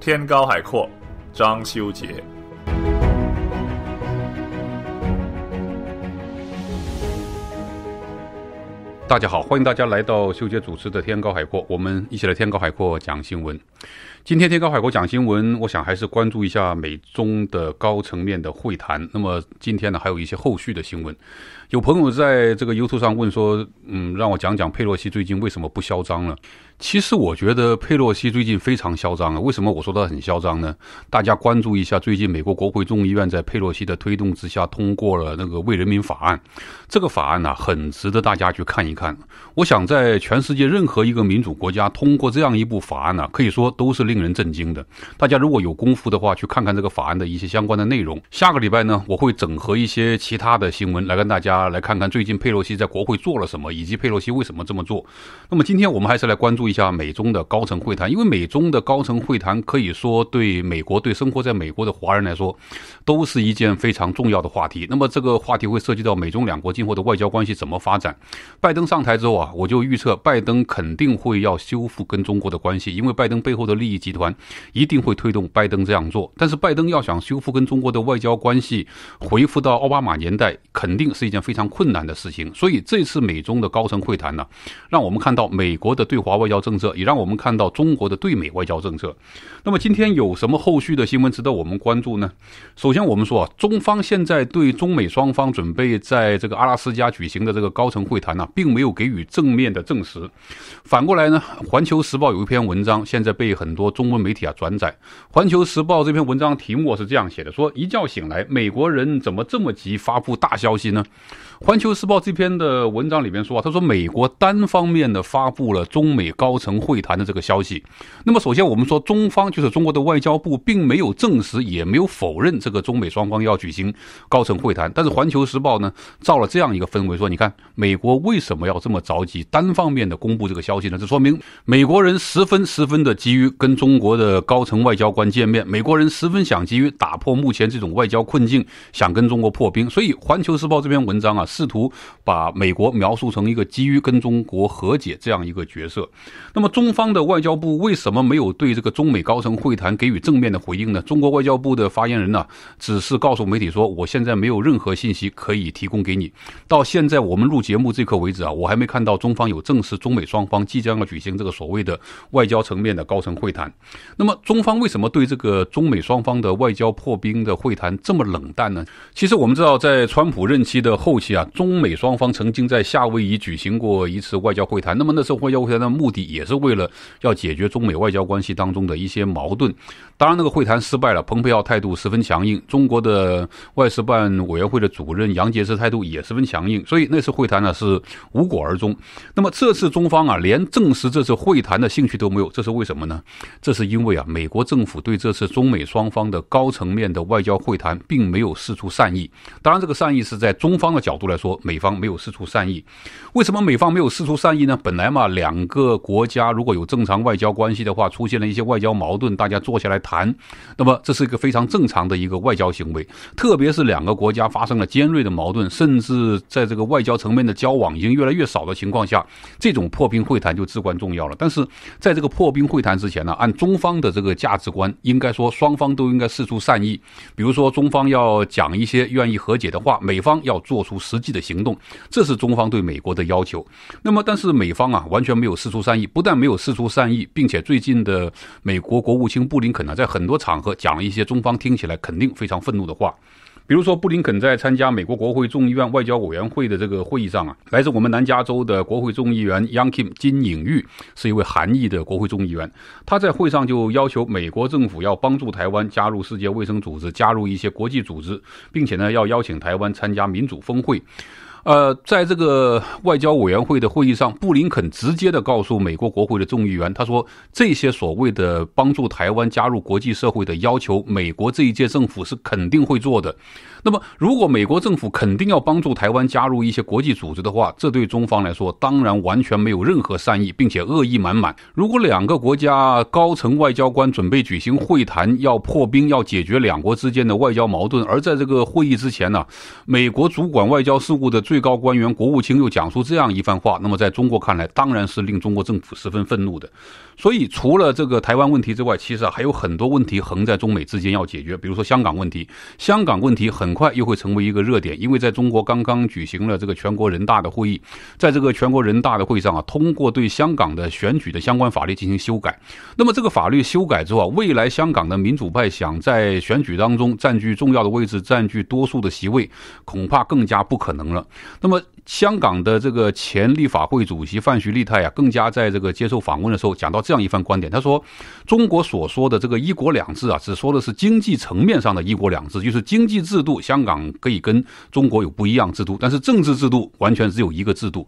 天高海阔，张修杰。大家好，欢迎大家来到修杰主持的《天高海阔》，我们一起来《天高海阔》讲新闻。今天天高海阔讲新闻，我想还是关注一下美中的高层面的会谈。那么今天呢，还有一些后续的新闻。有朋友在这个 YouTube 上问说：“嗯，让我讲讲佩洛西最近为什么不嚣张了？”其实我觉得佩洛西最近非常嚣张啊。为什么我说他很嚣张呢？大家关注一下，最近美国国会众议院在佩洛西的推动之下通过了那个《为人民法案》。这个法案呢，很值得大家去看一看。我想，在全世界任何一个民主国家通过这样一部法案呢，可以说都是。令人震惊的，大家如果有功夫的话，去看看这个法案的一些相关的内容。下个礼拜呢，我会整合一些其他的新闻来跟大家来看看最近佩洛西在国会做了什么，以及佩洛西为什么这么做。那么今天我们还是来关注一下美中的高层会谈，因为美中的高层会谈可以说对美国、对生活在美国的华人来说，都是一件非常重要的话题。那么这个话题会涉及到美中两国今后的外交关系怎么发展。拜登上台之后啊，我就预测拜登肯定会要修复跟中国的关系，因为拜登背后的利益。集团一定会推动拜登这样做，但是拜登要想修复跟中国的外交关系，回复到奥巴马年代，肯定是一件非常困难的事情。所以这次美中的高层会谈呢，让我们看到美国的对华外交政策，也让我们看到中国的对美外交政策。那么今天有什么后续的新闻值得我们关注呢？首先，我们说啊，中方现在对中美双方准备在这个阿拉斯加举行的这个高层会谈呢，并没有给予正面的证实。反过来呢，《环球时报》有一篇文章，现在被很多。中文媒体啊转载《环球时报》这篇文章，题目是这样写的：说一觉醒来，美国人怎么这么急发布大消息呢？环球时报这篇的文章里面说啊，他说美国单方面的发布了中美高层会谈的这个消息。那么首先我们说中方就是中国的外交部并没有证实也没有否认这个中美双方要举行高层会谈。但是环球时报呢造了这样一个氛围，说你看美国为什么要这么着急单方面的公布这个消息呢？这说明美国人十分十分的急于跟中国的高层外交官见面，美国人十分想急于打破目前这种外交困境，想跟中国破冰。所以环球时报这篇文章啊。试图把美国描述成一个基于跟中国和解这样一个角色。那么中方的外交部为什么没有对这个中美高层会谈给予正面的回应呢？中国外交部的发言人呢，只是告诉媒体说：“我现在没有任何信息可以提供给你。”到现在我们录节目这刻为止啊，我还没看到中方有证实中美双方即将要举行这个所谓的外交层面的高层会谈。那么中方为什么对这个中美双方的外交破冰的会谈这么冷淡呢？其实我们知道，在川普任期的后期啊。中美双方曾经在夏威夷举行过一次外交会谈，那么那次外交会谈的目的也是为了要解决中美外交关系当中的一些矛盾。当然，那个会谈失败了，蓬佩奥态度十分强硬，中国的外事办委员会的主任杨洁篪态度也十分强硬，所以那次会谈呢是无果而终。那么这次中方啊，连证实这次会谈的兴趣都没有，这是为什么呢？这是因为啊，美国政府对这次中美双方的高层面的外交会谈并没有示出善意。当然，这个善意是在中方的角度。来说，美方没有示出善意。为什么美方没有示出善意呢？本来嘛，两个国家如果有正常外交关系的话，出现了一些外交矛盾，大家坐下来谈，那么这是一个非常正常的一个外交行为。特别是两个国家发生了尖锐的矛盾，甚至在这个外交层面的交往已经越来越少的情况下，这种破冰会谈就至关重要了。但是在这个破冰会谈之前呢，按中方的这个价值观，应该说双方都应该示出善意。比如说，中方要讲一些愿意和解的话，美方要做出实。实际的行动，这是中方对美国的要求。那么，但是美方啊，完全没有示出善意，不但没有示出善意，并且最近的美国国务卿布林肯呢，在很多场合讲了一些中方听起来肯定非常愤怒的话。比如说，布林肯在参加美国国会众议院外交委员会的这个会议上啊，来自我们南加州的国会众议员 Young Kim 金颖玉是一位韩裔的国会众议员，他在会上就要求美国政府要帮助台湾加入世界卫生组织，加入一些国际组织，并且呢，要邀请台湾参加民主峰会。呃，在这个外交委员会的会议上，布林肯直接的告诉美国国会的众议员，他说这些所谓的帮助台湾加入国际社会的要求，美国这一届政府是肯定会做的。那么，如果美国政府肯定要帮助台湾加入一些国际组织的话，这对中方来说当然完全没有任何善意，并且恶意满满。如果两个国家高层外交官准备举行会谈，要破冰，要解决两国之间的外交矛盾，而在这个会议之前呢，美国主管外交事务的。最高官员国务卿又讲出这样一番话，那么在中国看来，当然是令中国政府十分愤怒的。所以，除了这个台湾问题之外，其实还有很多问题横在中美之间要解决，比如说香港问题。香港问题很快又会成为一个热点，因为在中国刚刚举行了这个全国人大的会议，在这个全国人大的会上啊，通过对香港的选举的相关法律进行修改，那么这个法律修改之后啊，未来香港的民主派想在选举当中占据重要的位置，占据多数的席位，恐怕更加不可能了。那么，香港的这个前立法会主席范徐利泰啊，更加在这个接受访问的时候讲到这样一番观点，他说：“中国所说的这个‘一国两制’啊，只说的是经济层面上的‘一国两制’，就是经济制度，香港可以跟中国有不一样制度，但是政治制度完全只有一个制度。”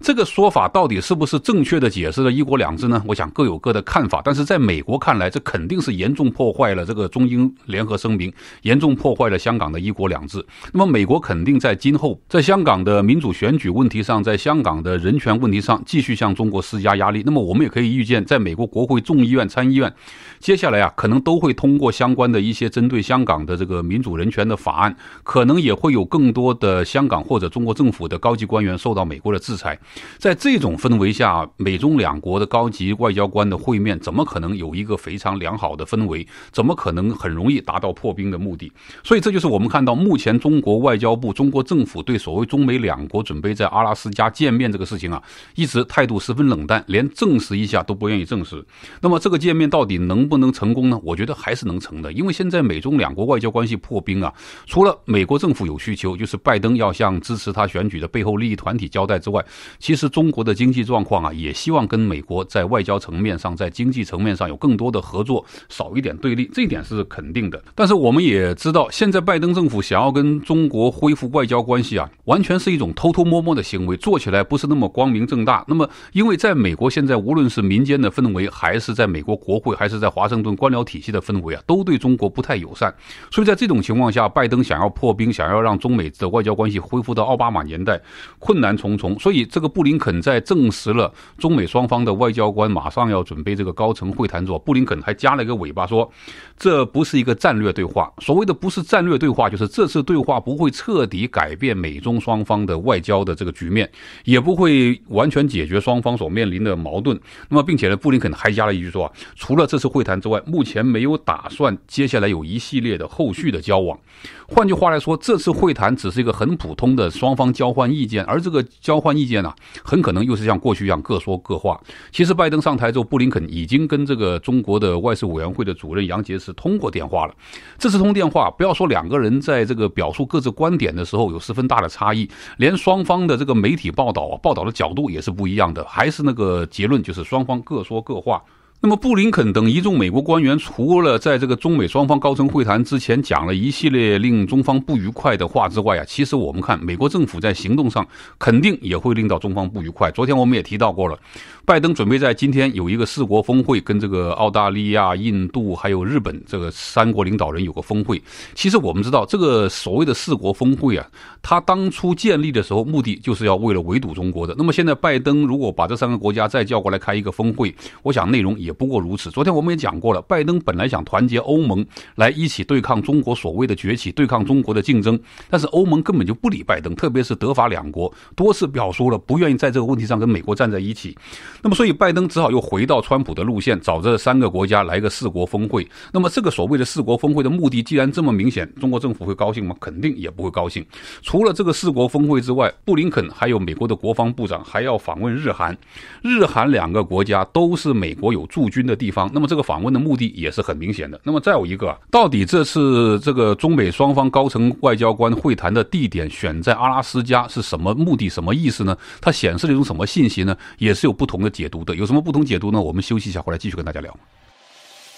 这个说法到底是不是正确的解释了“一国两制”呢？我想各有各的看法，但是在美国看来，这肯定是严重破坏了这个中英联合声明，严重破坏了香港的“一国两制”。那么，美国肯定在今后在香。港的民主选举问题上，在香港的人权问题上，继续向中国施加压力。那么，我们也可以预见，在美国国会众议院、参议院，接下来啊，可能都会通过相关的一些针对香港的这个民主人权的法案。可能也会有更多的香港或者中国政府的高级官员受到美国的制裁。在这种氛围下，美中两国的高级外交官的会面，怎么可能有一个非常良好的氛围？怎么可能很容易达到破冰的目的？所以，这就是我们看到目前中国外交部、中国政府对所谓。中美两国准备在阿拉斯加见面这个事情啊，一直态度十分冷淡，连证实一下都不愿意证实。那么这个见面到底能不能成功呢？我觉得还是能成的，因为现在美中两国外交关系破冰啊，除了美国政府有需求，就是拜登要向支持他选举的背后利益团体交代之外，其实中国的经济状况啊，也希望跟美国在外交层面上、在经济层面上有更多的合作，少一点对立，这一点是肯定的。但是我们也知道，现在拜登政府想要跟中国恢复外交关系啊，完。全是一种偷偷摸摸的行为，做起来不是那么光明正大。那么，因为在美国现在无论是民间的氛围，还是在美国国会，还是在华盛顿官僚体系的氛围啊，都对中国不太友善。所以，在这种情况下，拜登想要破冰，想要让中美的外交关系恢复到奥巴马年代，困难重重。所以，这个布林肯在证实了中美双方的外交官马上要准备这个高层会谈之后，布林肯还加了一个尾巴说：“这不是一个战略对话。所谓的不是战略对话，就是这次对话不会彻底改变美中双。”双方的外交的这个局面，也不会完全解决双方所面临的矛盾。那么，并且呢，布林肯还加了一句说啊，除了这次会谈之外，目前没有打算接下来有一系列的后续的交往。换句话来说，这次会谈只是一个很普通的双方交换意见，而这个交换意见呢，很可能又是像过去一样各说各话。其实拜登上台之后，布林肯已经跟这个中国的外事委员会的主任杨洁是通过电话了。这次通电话，不要说两个人在这个表述各自观点的时候有十分大的差异，连双方的这个媒体报道报道的角度也是不一样的。还是那个结论，就是双方各说各话。那么，布林肯等一众美国官员，除了在这个中美双方高层会谈之前讲了一系列令中方不愉快的话之外啊，其实我们看美国政府在行动上肯定也会令到中方不愉快。昨天我们也提到过了，拜登准备在今天有一个四国峰会，跟这个澳大利亚、印度还有日本这个三国领导人有个峰会。其实我们知道，这个所谓的四国峰会啊，它当初建立的时候目的就是要为了围堵中国的。那么现在拜登如果把这三个国家再叫过来开一个峰会，我想内容也。不过如此。昨天我们也讲过了，拜登本来想团结欧盟来一起对抗中国所谓的崛起，对抗中国的竞争，但是欧盟根本就不理拜登，特别是德法两国多次表述了不愿意在这个问题上跟美国站在一起。那么，所以拜登只好又回到川普的路线，找这三个国家来个四国峰会。那么，这个所谓的四国峰会的目的既然这么明显，中国政府会高兴吗？肯定也不会高兴。除了这个四国峰会之外，布林肯还有美国的国防部长还要访问日韩，日韩两个国家都是美国有助。驻军的地方，那么这个访问的目的也是很明显的。那么再有一个，到底这次这个中美双方高层外交官会谈的地点选在阿拉斯加是什么目的、什么意思呢？它显示了一种什么信息呢？也是有不同的解读的。有什么不同解读呢？我们休息一下，回来继续跟大家聊。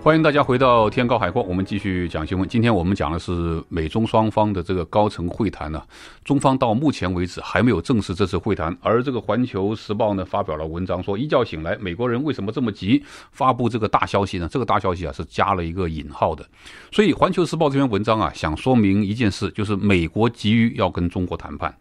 欢迎大家回到天高海阔，我们继续讲新闻。今天我们讲的是美中双方的这个高层会谈呢，中方到目前为止还没有正式这次会谈。而这个《环球时报》呢，发表了文章说，一觉醒来，美国人为什么这么急发布这个大消息呢？这个大消息啊，是加了一个引号的。所以，《环球时报》这篇文章啊，想说明一件事，就是美国急于要跟中国谈判。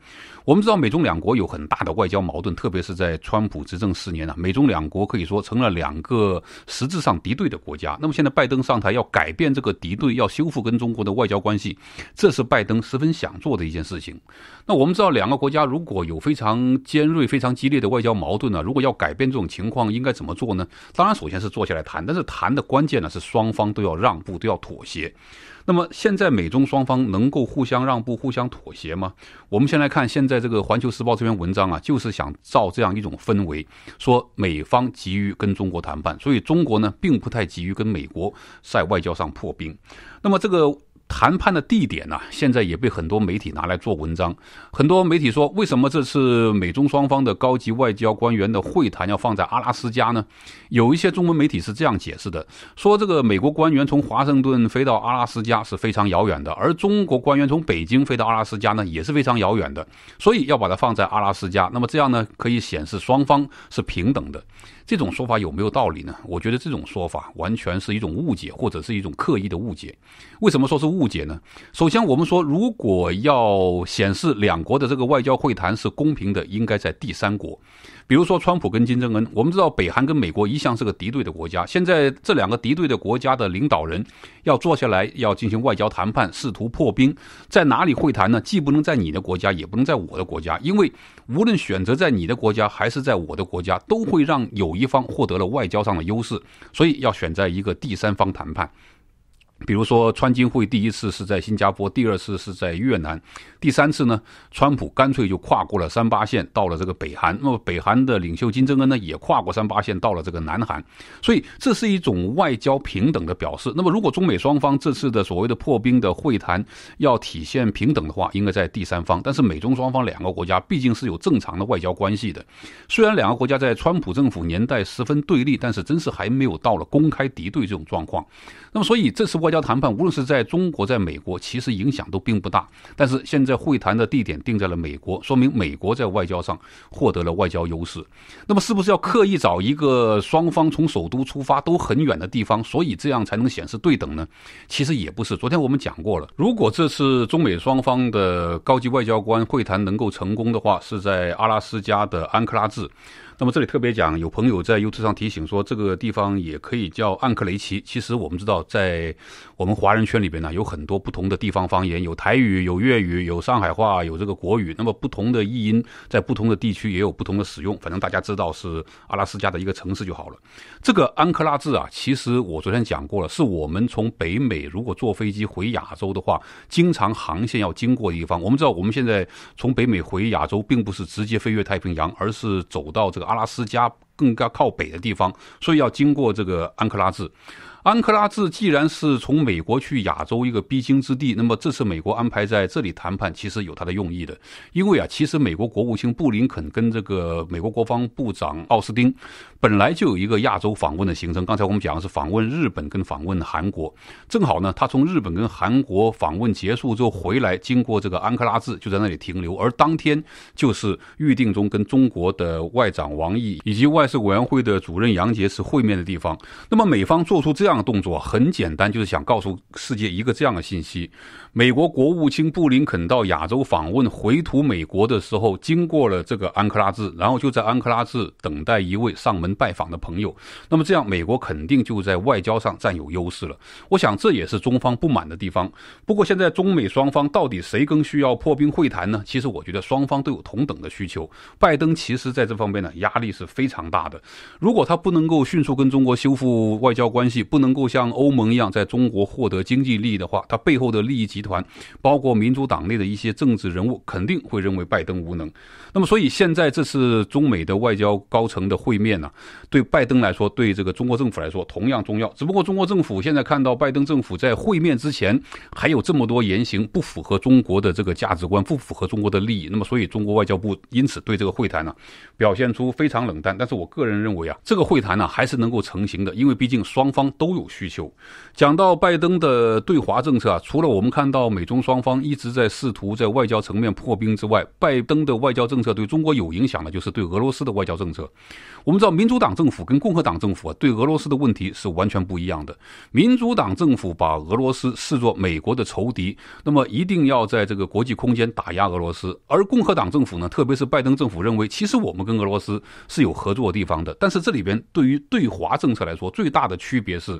我们知道美中两国有很大的外交矛盾，特别是在川普执政四年呢，美中两国可以说成了两个实质上敌对的国家。那么现在拜登上台要改变这个敌对，要修复跟中国的外交关系，这是拜登十分想做的一件事情。那我们知道两个国家如果有非常尖锐、非常激烈的外交矛盾呢，如果要改变这种情况，应该怎么做呢？当然，首先是坐下来谈，但是谈的关键呢是双方都要让步，都要妥协。那么现在美中双方能够互相让步、互相妥协吗？我们先来看现在这个《环球时报》这篇文章啊，就是想造这样一种氛围，说美方急于跟中国谈判，所以中国呢并不太急于跟美国在外交上破冰。那么这个。谈判的地点呢，现在也被很多媒体拿来做文章。很多媒体说，为什么这次美中双方的高级外交官员的会谈要放在阿拉斯加呢？有一些中文媒体是这样解释的：说这个美国官员从华盛顿飞到阿拉斯加是非常遥远的，而中国官员从北京飞到阿拉斯加呢也是非常遥远的，所以要把它放在阿拉斯加。那么这样呢，可以显示双方是平等的。这种说法有没有道理呢？我觉得这种说法完全是一种误解，或者是一种刻意的误解。为什么说是误解呢？首先，我们说，如果要显示两国的这个外交会谈是公平的，应该在第三国。比如说，川普跟金正恩，我们知道北韩跟美国一向是个敌对的国家。现在这两个敌对的国家的领导人要坐下来，要进行外交谈判，试图破冰。在哪里会谈呢？既不能在你的国家，也不能在我的国家，因为无论选择在你的国家还是在我的国家，都会让有一方获得了外交上的优势。所以要选在一个第三方谈判。比如说，川金会第一次是在新加坡，第二次是在越南，第三次呢，川普干脆就跨过了三八线，到了这个北韩。那么北韩的领袖金正恩呢，也跨过三八线，到了这个南韩。所以这是一种外交平等的表示。那么如果中美双方这次的所谓的破冰的会谈要体现平等的话，应该在第三方。但是美中双方两个国家毕竟是有正常的外交关系的，虽然两个国家在川普政府年代十分对立，但是真是还没有到了公开敌对这种状况。那么所以这次外。外交谈判无论是在中国，在美国，其实影响都并不大。但是现在会谈的地点定在了美国，说明美国在外交上获得了外交优势。那么是不是要刻意找一个双方从首都出发都很远的地方，所以这样才能显示对等呢？其实也不是。昨天我们讲过了，如果这次中美双方的高级外交官会谈能够成功的话，是在阿拉斯加的安克拉治。那么这里特别讲，有朋友在 YouTube 上提醒说，这个地方也可以叫安克雷奇。其实我们知道，在我们华人圈里边呢，有很多不同的地方方言，有台语、有粤语、有上海话、有这个国语。那么不同的译音在不同的地区也有不同的使用。反正大家知道是阿拉斯加的一个城市就好了。这个安克拉治啊，其实我昨天讲过了，是我们从北美如果坐飞机回亚洲的话，经常航线要经过一方。我们知道我们现在从北美回亚洲，并不是直接飞越太平洋，而是走到这个。阿拉斯加更加靠北的地方，所以要经过这个安克拉治。安克拉治既然是从美国去亚洲一个必经之地，那么这次美国安排在这里谈判，其实有它的用意的。因为啊，其实美国国务卿布林肯跟这个美国国防部长奥斯汀本来就有一个亚洲访问的行程。刚才我们讲的是访问日本跟访问韩国，正好呢，他从日本跟韩国访问结束之后回来，经过这个安克拉治，就在那里停留。而当天就是预定中跟中国的外长王毅以及外事委员会的主任杨洁篪会面的地方。那么美方做出这这样动作很简单，就是想告诉世界一个这样的信息：美国国务卿布林肯到亚洲访问回途美国的时候，经过了这个安克拉治，然后就在安克拉治等待一位上门拜访的朋友。那么这样，美国肯定就在外交上占有优势了。我想这也是中方不满的地方。不过现在中美双方到底谁更需要破冰会谈呢？其实我觉得双方都有同等的需求。拜登其实在这方面呢压力是非常大的，如果他不能够迅速跟中国修复外交关系，不不能够像欧盟一样在中国获得经济利益的话，它背后的利益集团，包括民主党内的一些政治人物，肯定会认为拜登无能。那么，所以现在这次中美的外交高层的会面呢，对拜登来说，对这个中国政府来说同样重要。只不过，中国政府现在看到拜登政府在会面之前还有这么多言行不符合中国的这个价值观，不符合中国的利益。那么，所以中国外交部因此对这个会谈呢，表现出非常冷淡。但是我个人认为啊，这个会谈呢还是能够成型的，因为毕竟双方都。都有需求。讲到拜登的对华政策啊，除了我们看到美中双方一直在试图在外交层面破冰之外，拜登的外交政策对中国有影响的，就是对俄罗斯的外交政策。我们知道民主党政府跟共和党政府啊、对俄罗斯的问题是完全不一样的。民主党政府把俄罗斯视作美国的仇敌，那么一定要在这个国际空间打压俄罗斯；而共和党政府呢，特别是拜登政府认为，其实我们跟俄罗斯是有合作地方的。但是这里边对于对华政策来说，最大的区别是。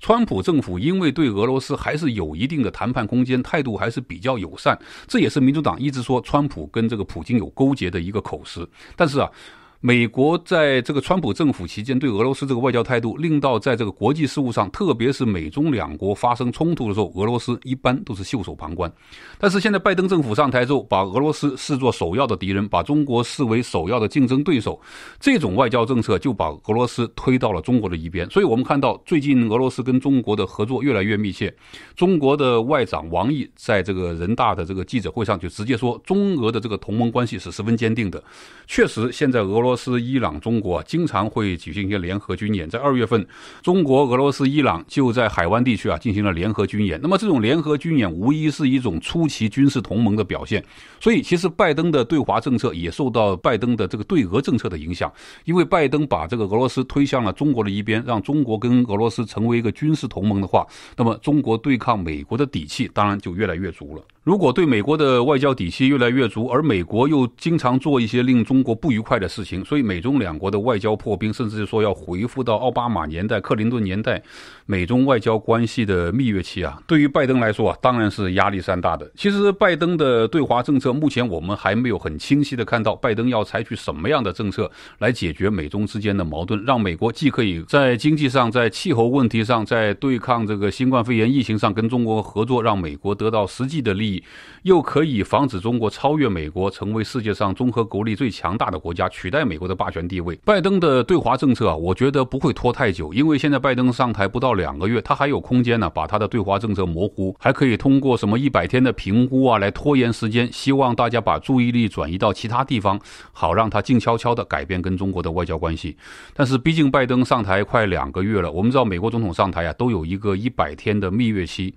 川普政府因为对俄罗斯还是有一定的谈判空间，态度还是比较友善，这也是民主党一直说川普跟这个普京有勾结的一个口实。但是啊。美国在这个川普政府期间对俄罗斯这个外交态度，令到在这个国际事务上，特别是美中两国发生冲突的时候，俄罗斯一般都是袖手旁观。但是现在拜登政府上台之后，把俄罗斯视作首要的敌人，把中国视为首要的竞争对手，这种外交政策就把俄罗斯推到了中国的一边。所以我们看到最近俄罗斯跟中国的合作越来越密切。中国的外长王毅在这个人大的这个记者会上就直接说，中俄的这个同盟关系是十分坚定的。确实，现在俄。罗俄罗斯、伊朗、中国经常会举行一些联合军演。在二月份，中国、俄罗斯、伊朗就在海湾地区啊进行了联合军演。那么，这种联合军演无疑是一种出奇军事同盟的表现。所以，其实拜登的对华政策也受到拜登的这个对俄政策的影响。因为拜登把这个俄罗斯推向了中国的一边，让中国跟俄罗斯成为一个军事同盟的话，那么中国对抗美国的底气当然就越来越足了。如果对美国的外交底气越来越足，而美国又经常做一些令中国不愉快的事情，所以美中两国的外交破冰，甚至说要回复到奥巴马年代、克林顿年代，美中外交关系的蜜月期啊，对于拜登来说啊，当然是压力山大的。其实，拜登的对华政策目前我们还没有很清晰的看到，拜登要采取什么样的政策来解决美中之间的矛盾，让美国既可以在经济上、在气候问题上、在对抗这个新冠肺炎疫情上跟中国合作，让美国得到实际的利益。又可以防止中国超越美国，成为世界上综合国力最强大的国家，取代美国的霸权地位。拜登的对华政策啊，我觉得不会拖太久，因为现在拜登上台不到两个月，他还有空间呢，把他的对华政策模糊，还可以通过什么一百天的评估啊来拖延时间。希望大家把注意力转移到其他地方，好让他静悄悄的改变跟中国的外交关系。但是，毕竟拜登上台快两个月了，我们知道美国总统上台啊都有一个一百天的蜜月期。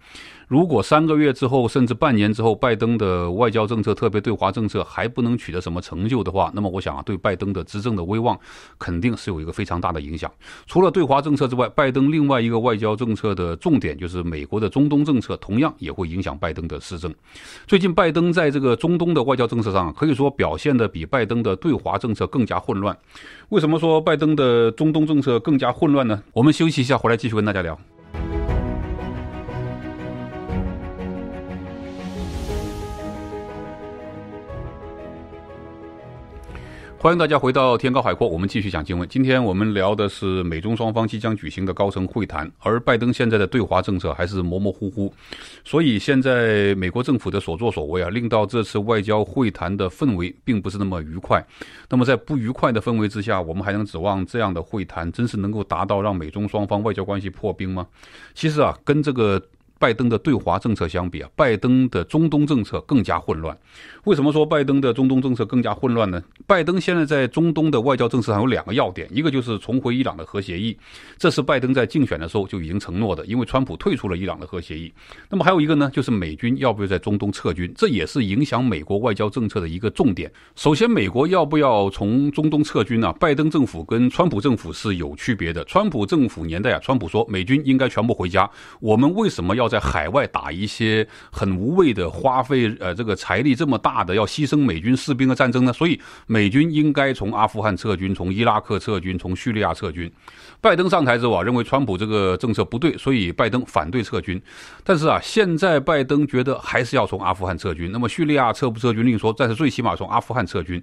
如果三个月之后，甚至半年之后，拜登的外交政策，特别对华政策还不能取得什么成就的话，那么我想啊，对拜登的执政的威望肯定是有一个非常大的影响。除了对华政策之外，拜登另外一个外交政策的重点就是美国的中东政策，同样也会影响拜登的施政。最近，拜登在这个中东的外交政策上，可以说表现的比拜登的对华政策更加混乱。为什么说拜登的中东政策更加混乱呢？我们休息一下，回来继续跟大家聊。欢迎大家回到天高海阔，我们继续讲经文。今天我们聊的是美中双方即将举行的高层会谈，而拜登现在的对华政策还是模模糊糊，所以现在美国政府的所作所为啊，令到这次外交会谈的氛围并不是那么愉快。那么在不愉快的氛围之下，我们还能指望这样的会谈真是能够达到让美中双方外交关系破冰吗？其实啊，跟这个。拜登的对华政策相比啊，拜登的中东政策更加混乱。为什么说拜登的中东政策更加混乱呢？拜登现在在中东的外交政策上有两个要点，一个就是重回伊朗的核协议，这是拜登在竞选的时候就已经承诺的，因为川普退出了伊朗的核协议。那么还有一个呢，就是美军要不要在中东撤军，这也是影响美国外交政策的一个重点。首先，美国要不要从中东撤军呢？拜登政府跟川普政府是有区别的。川普政府年代啊，川普说美军应该全部回家，我们为什么要？在海外打一些很无谓的花费，呃，这个财力这么大的要牺牲美军士兵的战争呢？所以美军应该从阿富汗撤军，从伊拉克撤军，从叙利亚撤军。拜登上台之后啊，认为川普这个政策不对，所以拜登反对撤军。但是啊，现在拜登觉得还是要从阿富汗撤军。那么叙利亚撤不撤军另说，但是最起码从阿富汗撤军。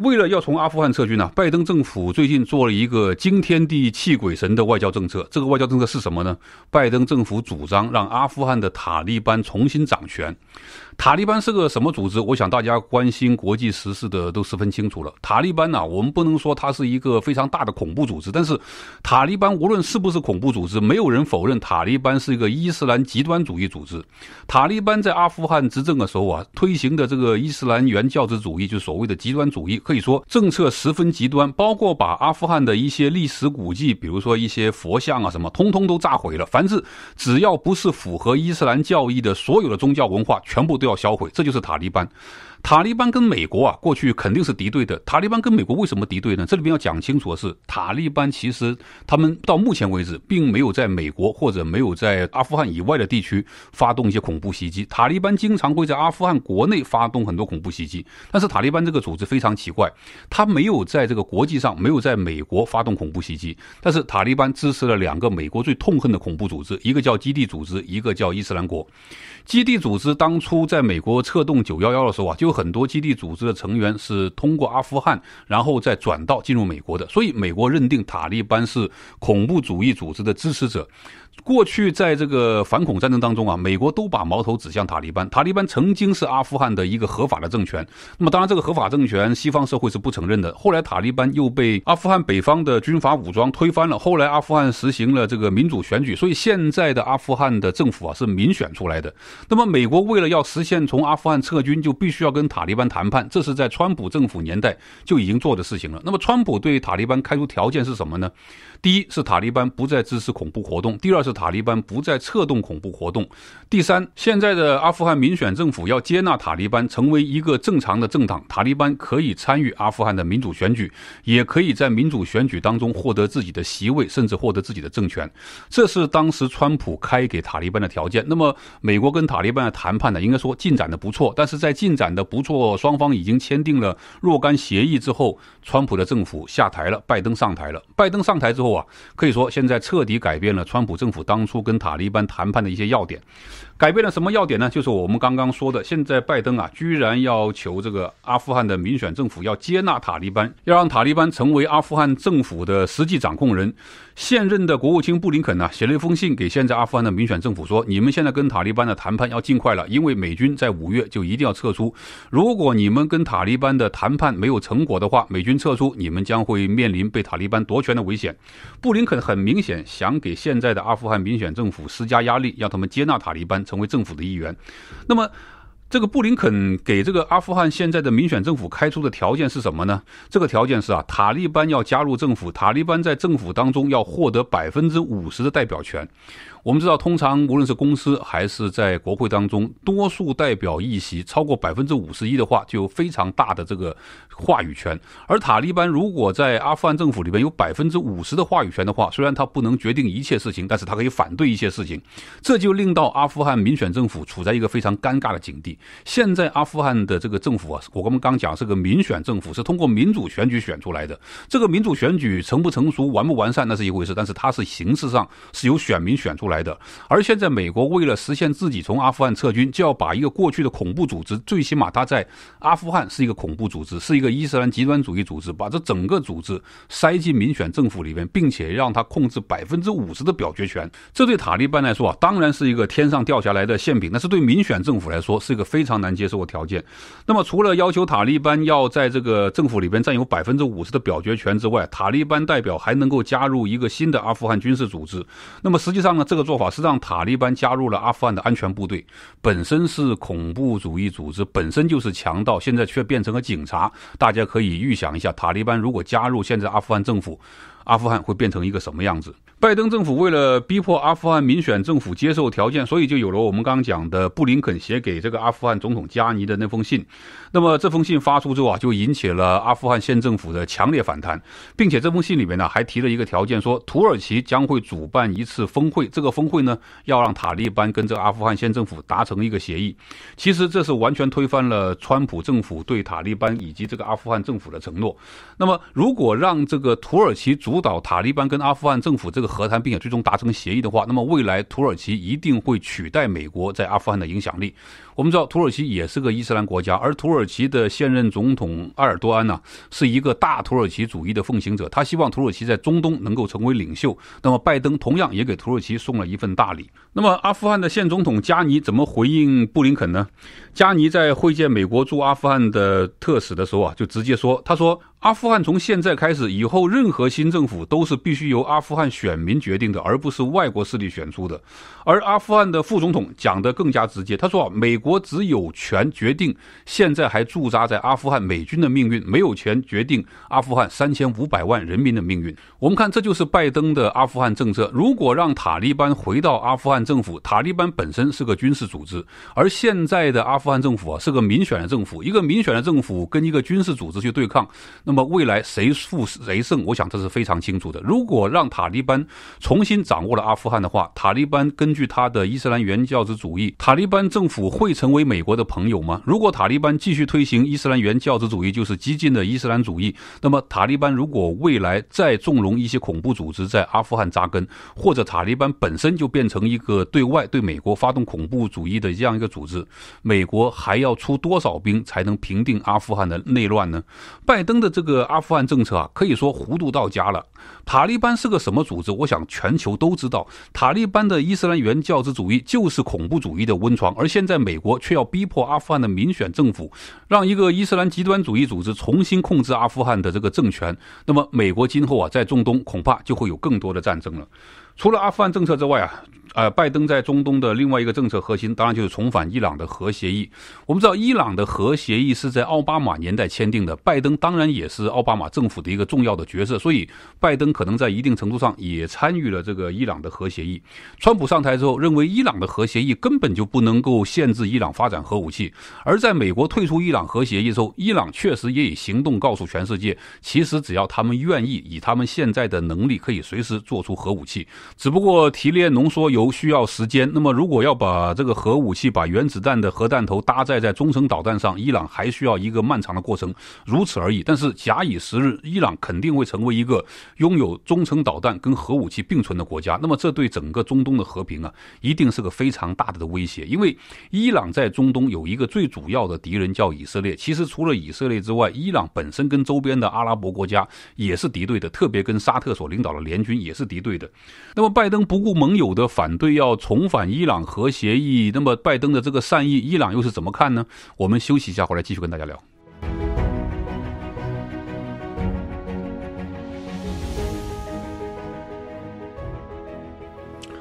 为了要从阿富汗撤军呢，拜登政府最近做了一个惊天地泣鬼神的外交政策。这个外交政策是什么呢？拜登政府主张让阿富汗的塔利班重新掌权。塔利班是个什么组织？我想大家关心国际时事的都十分清楚了。塔利班呢，我们不能说它是一个非常大的恐怖组织，但是塔利班无论是不是恐怖组织，没有人否认塔利班是一个伊斯兰极端主义组织。塔利班在阿富汗执政的时候啊，推行的这个伊斯兰原教旨主义，就是所谓的极端主义，可以说政策十分极端，包括把阿富汗的一些历史古迹，比如说一些佛像啊什么，通通都炸毁了。凡是只要不是符合伊斯兰教义的所有的宗教文化，全部都要。要销毁，这就是塔利班。塔利班跟美国啊，过去肯定是敌对的。塔利班跟美国为什么敌对呢？这里面要讲清楚的是，塔利班其实他们到目前为止，并没有在美国或者没有在阿富汗以外的地区发动一些恐怖袭击。塔利班经常会在阿富汗国内发动很多恐怖袭击，但是塔利班这个组织非常奇怪，他没有在这个国际上，没有在美国发动恐怖袭击。但是塔利班支持了两个美国最痛恨的恐怖组织，一个叫基地组织，一个叫伊斯兰国。基地组织当初在美国策动九幺幺的时候啊，就有很多基地组织的成员是通过阿富汗，然后再转到进入美国的，所以美国认定塔利班是恐怖主义组织的支持者。过去在这个反恐战争当中啊，美国都把矛头指向塔利班。塔利班曾经是阿富汗的一个合法的政权，那么当然这个合法政权西方社会是不承认的。后来塔利班又被阿富汗北方的军阀武装推翻了。后来阿富汗实行了这个民主选举，所以现在的阿富汗的政府啊是民选出来的。那么美国为了要实现从阿富汗撤军，就必须要跟塔利班谈判，这是在川普政府年代就已经做的事情了。那么川普对塔利班开出条件是什么呢？第一是塔利班不再支持恐怖活动，第二是。塔利班不再策动恐怖活动。第三，现在的阿富汗民选政府要接纳塔利班，成为一个正常的政党。塔利班可以参与阿富汗的民主选举，也可以在民主选举当中获得自己的席位，甚至获得自己的政权。这是当时川普开给塔利班的条件。那么，美国跟塔利班的谈判呢，应该说进展的不错。但是在进展的不错，双方已经签订了若干协议之后，川普的政府下台了，拜登上台了。拜登上台之后啊，可以说现在彻底改变了川普政府。当初跟塔利班谈判的一些要点。改变了什么要点呢？就是我们刚刚说的，现在拜登啊，居然要求这个阿富汗的民选政府要接纳塔利班，要让塔利班成为阿富汗政府的实际掌控人。现任的国务卿布林肯呢，写了一封信给现在阿富汗的民选政府，说你们现在跟塔利班的谈判要尽快了，因为美军在五月就一定要撤出。如果你们跟塔利班的谈判没有成果的话，美军撤出，你们将会面临被塔利班夺权的危险。布林肯很明显想给现在的阿富汗民选政府施加压力，让他们接纳塔利班。成为政府的一员，那么这个布林肯给这个阿富汗现在的民选政府开出的条件是什么呢？这个条件是啊，塔利班要加入政府，塔利班在政府当中要获得百分之五十的代表权。我们知道，通常无论是公司还是在国会当中，多数代表议席超过百分之五十一的话，就有非常大的这个话语权。而塔利班如果在阿富汗政府里边有百分之五十的话语权的话，虽然他不能决定一切事情，但是他可以反对一切事情。这就令到阿富汗民选政府处在一个非常尴尬的境地。现在阿富汗的这个政府啊，我刚刚讲是个民选政府，是通过民主选举选出来的。这个民主选举成不成熟、完不完善那是一回事，但是它是形式上是由选民选出。来的，而现在美国为了实现自己从阿富汗撤军，就要把一个过去的恐怖组织，最起码它在阿富汗是一个恐怖组织，是一个伊斯兰极端主义组织，把这整个组织塞进民选政府里面，并且让他控制百分之五十的表决权。这对塔利班来说啊，当然是一个天上掉下来的馅饼。那是对民选政府来说是一个非常难接受的条件。那么，除了要求塔利班要在这个政府里边占有百分之五十的表决权之外，塔利班代表还能够加入一个新的阿富汗军事组织。那么实际上呢，这个。做法是让塔利班加入了阿富汗的安全部队，本身是恐怖主义组织，本身就是强盗，现在却变成了警察。大家可以预想一下，塔利班如果加入现在阿富汗政府，阿富汗会变成一个什么样子？拜登政府为了逼迫阿富汗民选政府接受条件，所以就有了我们刚刚讲的布林肯写给这个阿富汗总统加尼的那封信。那么这封信发出之后啊，就引起了阿富汗县政府的强烈反弹，并且这封信里面呢还提了一个条件，说土耳其将会主办一次峰会，这个峰会呢要让塔利班跟这个阿富汗县政府达成一个协议。其实这是完全推翻了川普政府对塔利班以及这个阿富汗政府的承诺。那么如果让这个土耳其主导塔利班跟阿富汗政府这个和谈，并且最终达成协议的话，那么未来土耳其一定会取代美国在阿富汗的影响力。我们知道，土耳其也是个伊斯兰国家，而土耳其的现任总统埃尔多安呢，是一个大土耳其主义的奉行者，他希望土耳其在中东能够成为领袖。那么，拜登同样也给土耳其送了一份大礼。那么，阿富汗的现总统加尼怎么回应布林肯呢？加尼在会见美国驻阿富汗的特使的时候啊，就直接说，他说。阿富汗从现在开始以后，任何新政府都是必须由阿富汗选民决定的，而不是外国势力选出的。而阿富汗的副总统讲得更加直接，他说：“啊，美国只有权决定现在还驻扎在阿富汗美军的命运，没有权决定阿富汗三千五百万人民的命运。”我们看，这就是拜登的阿富汗政策。如果让塔利班回到阿富汗政府，塔利班本身是个军事组织，而现在的阿富汗政府啊是个民选的政府。一个民选的政府跟一个军事组织去对抗。那么未来谁负谁胜，我想这是非常清楚的。如果让塔利班重新掌握了阿富汗的话，塔利班根据他的伊斯兰原教旨主义，塔利班政府会成为美国的朋友吗？如果塔利班继续推行伊斯兰原教旨主义，就是激进的伊斯兰主义。那么塔利班如果未来再纵容一些恐怖组织在阿富汗扎根，或者塔利班本身就变成一个对外对美国发动恐怖主义的这样一个组织，美国还要出多少兵才能平定阿富汗的内乱呢？拜登的这。这个阿富汗政策啊，可以说糊涂到家了。塔利班是个什么组织？我想全球都知道。塔利班的伊斯兰原教旨主义就是恐怖主义的温床，而现在美国却要逼迫阿富汗的民选政府，让一个伊斯兰极端主义组织重新控制阿富汗的这个政权。那么，美国今后啊，在中东恐怕就会有更多的战争了。除了阿富汗政策之外啊。呃，拜登在中东的另外一个政策核心，当然就是重返伊朗的核协议。我们知道，伊朗的核协议是在奥巴马年代签订的，拜登当然也是奥巴马政府的一个重要的角色，所以拜登可能在一定程度上也参与了这个伊朗的核协议。川普上台之后，认为伊朗的核协议根本就不能够限制伊朗发展核武器，而在美国退出伊朗核协议之后，伊朗确实也以行动告诉全世界，其实只要他们愿意，以他们现在的能力，可以随时做出核武器，只不过提炼浓缩有。都需要时间。那么，如果要把这个核武器、把原子弹的核弹头搭载在中程导弹上，伊朗还需要一个漫长的过程，如此而已。但是，假以时日，伊朗肯定会成为一个拥有中程导弹跟核武器并存的国家。那么，这对整个中东的和平啊，一定是个非常大的的威胁。因为伊朗在中东有一个最主要的敌人叫以色列。其实，除了以色列之外，伊朗本身跟周边的阿拉伯国家也是敌对的，特别跟沙特所领导的联军也是敌对的。那么，拜登不顾盟友的反。反对要重返伊朗核协议，那么拜登的这个善意，伊朗又是怎么看呢？我们休息一下，回来继续跟大家聊。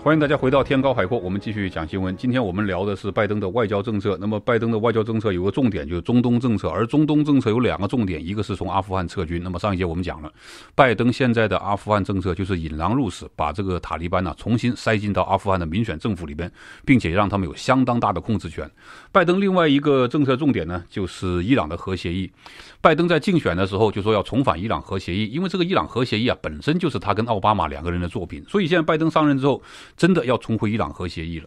欢迎大家回到天高海阔，我们继续讲新闻。今天我们聊的是拜登的外交政策。那么，拜登的外交政策有个重点就是中东政策，而中东政策有两个重点，一个是从阿富汗撤军。那么上一节我们讲了，拜登现在的阿富汗政策就是引狼入室，把这个塔利班呢重新塞进到阿富汗的民选政府里边，并且让他们有相当大的控制权。拜登另外一个政策重点呢就是伊朗的核协议。拜登在竞选的时候就说要重返伊朗核协议，因为这个伊朗核协议啊本身就是他跟奥巴马两个人的作品，所以现在拜登上任之后。真的要重回伊朗核协议了，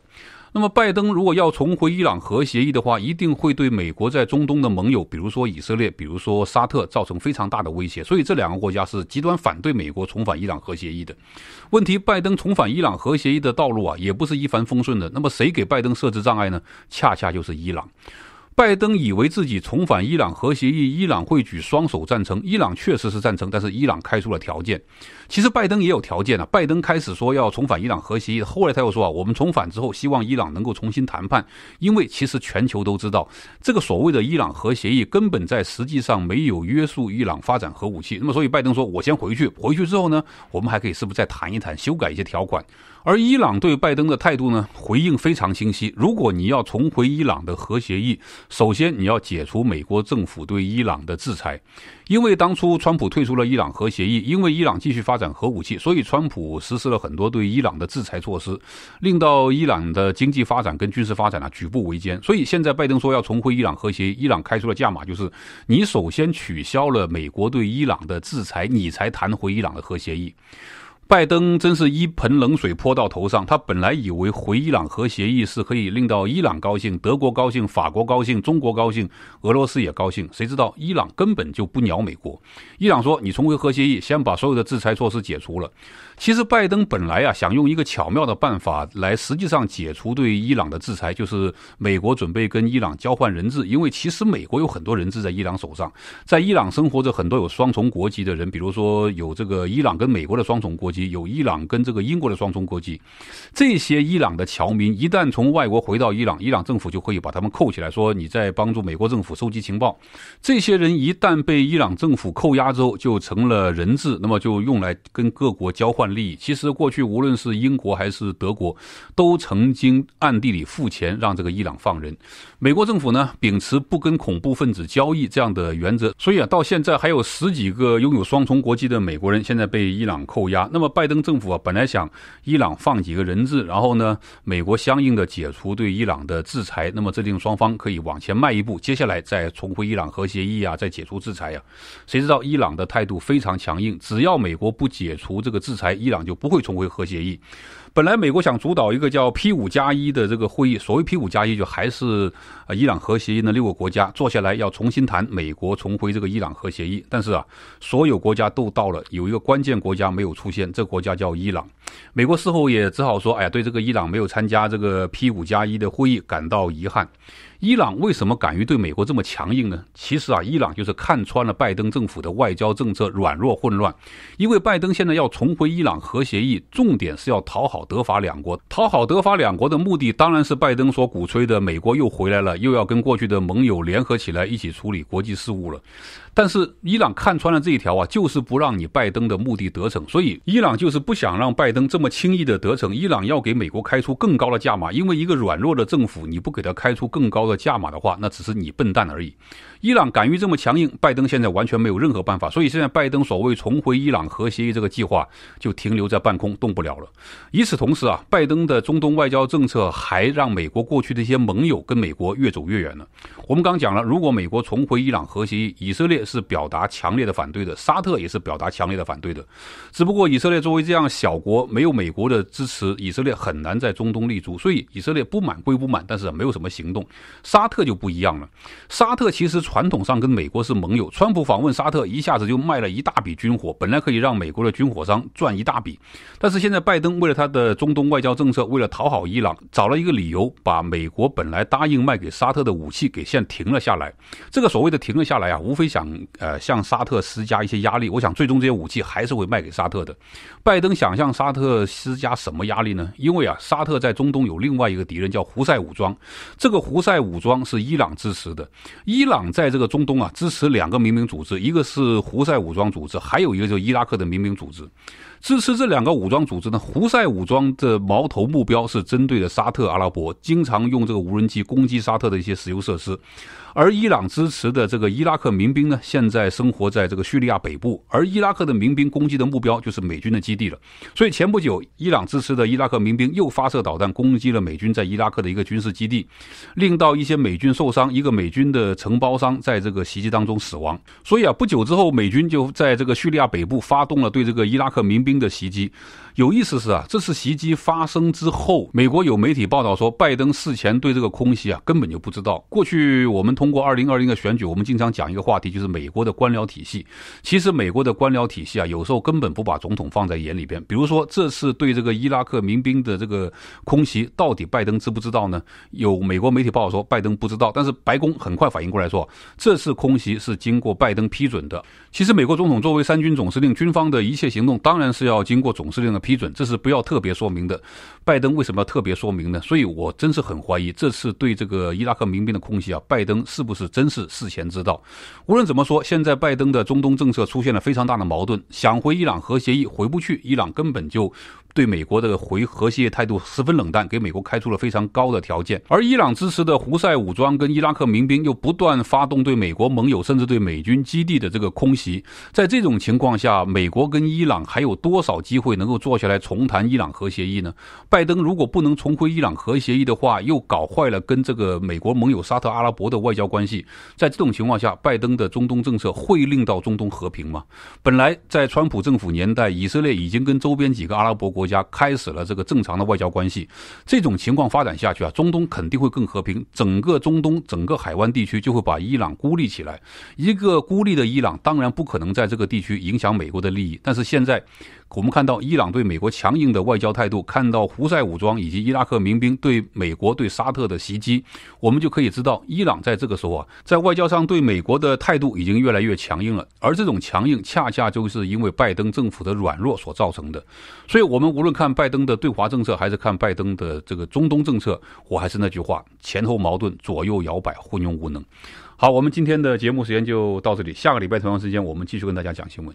那么拜登如果要重回伊朗核协议的话，一定会对美国在中东的盟友，比如说以色列，比如说沙特，造成非常大的威胁。所以这两个国家是极端反对美国重返伊朗核协议的。问题，拜登重返伊朗核协议的道路啊，也不是一帆风顺的。那么谁给拜登设置障碍呢？恰恰就是伊朗。拜登以为自己重返伊朗核协议，伊朗会举双手赞成。伊朗确实是赞成，但是伊朗开出了条件。其实拜登也有条件啊。拜登开始说要重返伊朗核协议，后来他又说啊，我们重返之后，希望伊朗能够重新谈判。因为其实全球都知道，这个所谓的伊朗核协议根本在实际上没有约束伊朗发展核武器。那么，所以拜登说，我先回去，回去之后呢，我们还可以是不是再谈一谈，修改一些条款。而伊朗对拜登的态度呢？回应非常清晰。如果你要重回伊朗的核协议，首先你要解除美国政府对伊朗的制裁，因为当初川普退出了伊朗核协议，因为伊朗继续发展核武器，所以川普实施了很多对伊朗的制裁措施，令到伊朗的经济发展跟军事发展啊举步维艰。所以现在拜登说要重回伊朗核协议，伊朗开出了价码就是你首先取消了美国对伊朗的制裁，你才谈回伊朗的核协议。拜登真是一盆冷水泼到头上，他本来以为回伊朗核协议是可以令到伊朗高兴、德国高兴、法国高兴、中国高兴、俄罗斯也高兴，谁知道伊朗根本就不鸟美国。伊朗说：“你重回核协议，先把所有的制裁措施解除了。”其实拜登本来啊想用一个巧妙的办法来，实际上解除对伊朗的制裁，就是美国准备跟伊朗交换人质。因为其实美国有很多人质在伊朗手上，在伊朗生活着很多有双重国籍的人，比如说有这个伊朗跟美国的双重国籍，有伊朗跟这个英国的双重国籍。这些伊朗的侨民一旦从外国回到伊朗，伊朗政府就可以把他们扣起来，说你在帮助美国政府收集情报。这些人一旦被伊朗政府扣押之后，就成了人质，那么就用来跟各国交换。利益其实过去无论是英国还是德国，都曾经暗地里付钱让这个伊朗放人。美国政府呢秉持不跟恐怖分子交易这样的原则，所以啊，到现在还有十几个拥有双重国籍的美国人现在被伊朗扣押。那么拜登政府啊，本来想伊朗放几个人质，然后呢，美国相应的解除对伊朗的制裁，那么这令双方可以往前迈一步，接下来再重回伊朗核协议啊，再解除制裁呀。谁知道伊朗的态度非常强硬，只要美国不解除这个制裁。伊朗就不会重回核协议。本来美国想主导一个叫 P 五加一的这个会议，所谓 P 五加一，就还是啊伊朗核协议那六个国家坐下来要重新谈美国重回这个伊朗核协议。但是啊，所有国家都到了，有一个关键国家没有出现，这国家叫伊朗。美国事后也只好说，哎呀，对这个伊朗没有参加这个 P 五加一的会议感到遗憾。伊朗为什么敢于对美国这么强硬呢？其实啊，伊朗就是看穿了拜登政府的外交政策软弱混乱。因为拜登现在要重回伊朗核协议，重点是要讨好德法两国。讨好德法两国的目的，当然是拜登所鼓吹的“美国又回来了”，又要跟过去的盟友联合起来一起处理国际事务了。但是伊朗看穿了这一条啊，就是不让你拜登的目的得逞。所以伊朗就是不想让拜登这么轻易的得逞。伊朗要给美国开出更高的价码，因为一个软弱的政府，你不给他开出更高的。价码的话，那只是你笨蛋而已。伊朗敢于这么强硬，拜登现在完全没有任何办法，所以现在拜登所谓重回伊朗核协议这个计划就停留在半空，动不了了。与此同时啊，拜登的中东外交政策还让美国过去的一些盟友跟美国越走越远了。我们刚讲了，如果美国重回伊朗核协议，以色列是表达强烈的反对的，沙特也是表达强烈的反对的。只不过以色列作为这样小国，没有美国的支持，以色列很难在中东立足，所以以色列不满归不满，但是没有什么行动。沙特就不一样了，沙特其实传统上跟美国是盟友，川普访问沙特一下子就卖了一大笔军火，本来可以让美国的军火商赚一大笔。但是现在拜登为了他的中东外交政策，为了讨好伊朗，找了一个理由，把美国本来答应卖给沙特的武器给先停了下来。这个所谓的停了下来啊，无非想呃向沙特施加一些压力。我想最终这些武器还是会卖给沙特的。拜登想向沙特施加什么压力呢？因为啊，沙特在中东有另外一个敌人叫胡塞武装，这个胡塞武装是伊朗支持的，伊朗在在这个中东啊，支持两个民兵组织，一个是胡塞武装组织，还有一个就是伊拉克的民兵组织。支持这两个武装组织呢？胡塞武装的矛头目标是针对的沙特阿拉伯，经常用这个无人机攻击沙特的一些石油设施。而伊朗支持的这个伊拉克民兵呢，现在生活在这个叙利亚北部，而伊拉克的民兵攻击的目标就是美军的基地了。所以前不久，伊朗支持的伊拉克民兵又发射导弹攻击了美军在伊拉克的一个军事基地，令到一些美军受伤，一个美军的承包商在这个袭击当中死亡。所以啊，不久之后，美军就在这个叙利亚北部发动了对这个伊拉克民兵。的袭击。有意思是啊，这次袭击发生之后，美国有媒体报道说，拜登事前对这个空袭啊，根本就不知道。过去我们通过2020的选举，我们经常讲一个话题，就是美国的官僚体系。其实美国的官僚体系啊，有时候根本不把总统放在眼里边。比如说这次对这个伊拉克民兵的这个空袭，到底拜登知不知道呢？有美国媒体报道说拜登不知道，但是白宫很快反应过来说，这次空袭是经过拜登批准的。其实美国总统作为三军总司令，军方的一切行动当然是要经过总司令的。批准，这是不要特别说明的。拜登为什么要特别说明呢？所以，我真是很怀疑这次对这个伊拉克民兵的空袭啊，拜登是不是真是事前知道？无论怎么说，现在拜登的中东政策出现了非常大的矛盾，想回伊朗核协议回不去，伊朗根本就。对美国的回核协议态度十分冷淡，给美国开出了非常高的条件。而伊朗支持的胡塞武装跟伊拉克民兵又不断发动对美国盟友甚至对美军基地的这个空袭。在这种情况下，美国跟伊朗还有多少机会能够坐下来重谈伊朗核协议呢？拜登如果不能重回伊朗核协议的话，又搞坏了跟这个美国盟友沙特阿拉伯的外交关系。在这种情况下，拜登的中东政策会令到中东和平吗？本来在川普政府年代，以色列已经跟周边几个阿拉伯国。国家开始了这个正常的外交关系，这种情况发展下去啊，中东肯定会更和平，整个中东整个海湾地区就会把伊朗孤立起来。一个孤立的伊朗当然不可能在这个地区影响美国的利益，但是现在。我们看到伊朗对美国强硬的外交态度，看到胡塞武装以及伊拉克民兵对美国、对沙特的袭击，我们就可以知道，伊朗在这个时候啊，在外交上对美国的态度已经越来越强硬了。而这种强硬，恰恰就是因为拜登政府的软弱所造成的。所以，我们无论看拜登的对华政策，还是看拜登的这个中东政策，我还是那句话：前后矛盾，左右摇摆，昏庸无能。好，我们今天的节目时间就到这里，下个礼拜同样时间，我们继续跟大家讲新闻。